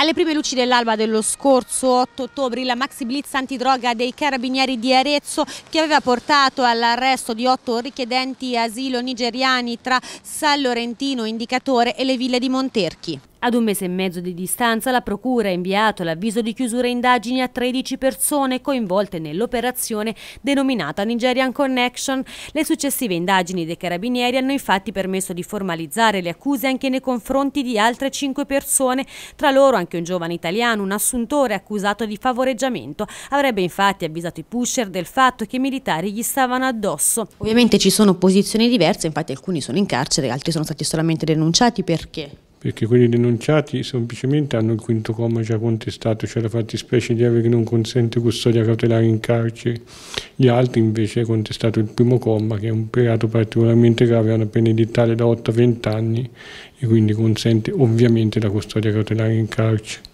Alle prime luci dell'alba dello scorso 8 ottobre la maxi blitz antidroga dei carabinieri di Arezzo che aveva portato all'arresto di otto richiedenti asilo nigeriani tra San Lorentino, Indicatore e le ville di Monterchi. Ad un mese e mezzo di distanza la Procura ha inviato l'avviso di chiusura indagini a 13 persone coinvolte nell'operazione denominata Nigerian Connection. Le successive indagini dei carabinieri hanno infatti permesso di formalizzare le accuse anche nei confronti di altre 5 persone, tra loro anche un giovane italiano, un assuntore accusato di favoreggiamento. Avrebbe infatti avvisato i pusher del fatto che i militari gli stavano addosso. Ovviamente ci sono posizioni diverse, infatti alcuni sono in carcere, altri sono stati solamente denunciati perché perché quelli denunciati semplicemente hanno il quinto comma già contestato, cioè la fattispecie di avere che non consente custodia cautelare in carcere, gli altri invece hanno contestato il primo comma che è un peccato particolarmente grave, ha una pena edittale da 8 a 20 anni e quindi consente ovviamente la custodia cautelare in carcere.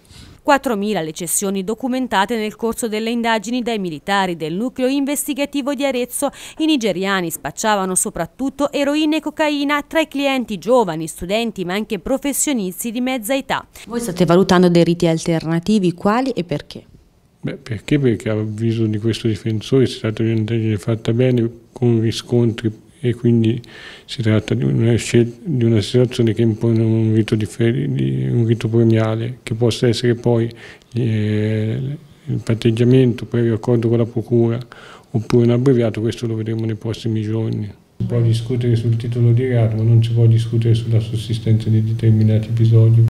4.000 le cessioni documentate nel corso delle indagini dai militari del nucleo investigativo di Arezzo. I nigeriani spacciavano soprattutto eroina e cocaina tra i clienti giovani, studenti ma anche professionisti di mezza età. Voi state valutando dei riti alternativi, quali e perché? Beh, perché? Perché a avviso di questo difensore si tratta di un'indagine fatta bene con riscontri e quindi si tratta di una, di una situazione che impone un rito, un rito premiale che possa essere poi eh, il patteggiamento previo accordo con la procura oppure un abbreviato, questo lo vedremo nei prossimi giorni. Si può discutere sul titolo di reato ma non si può discutere sulla sussistenza di determinati episodi.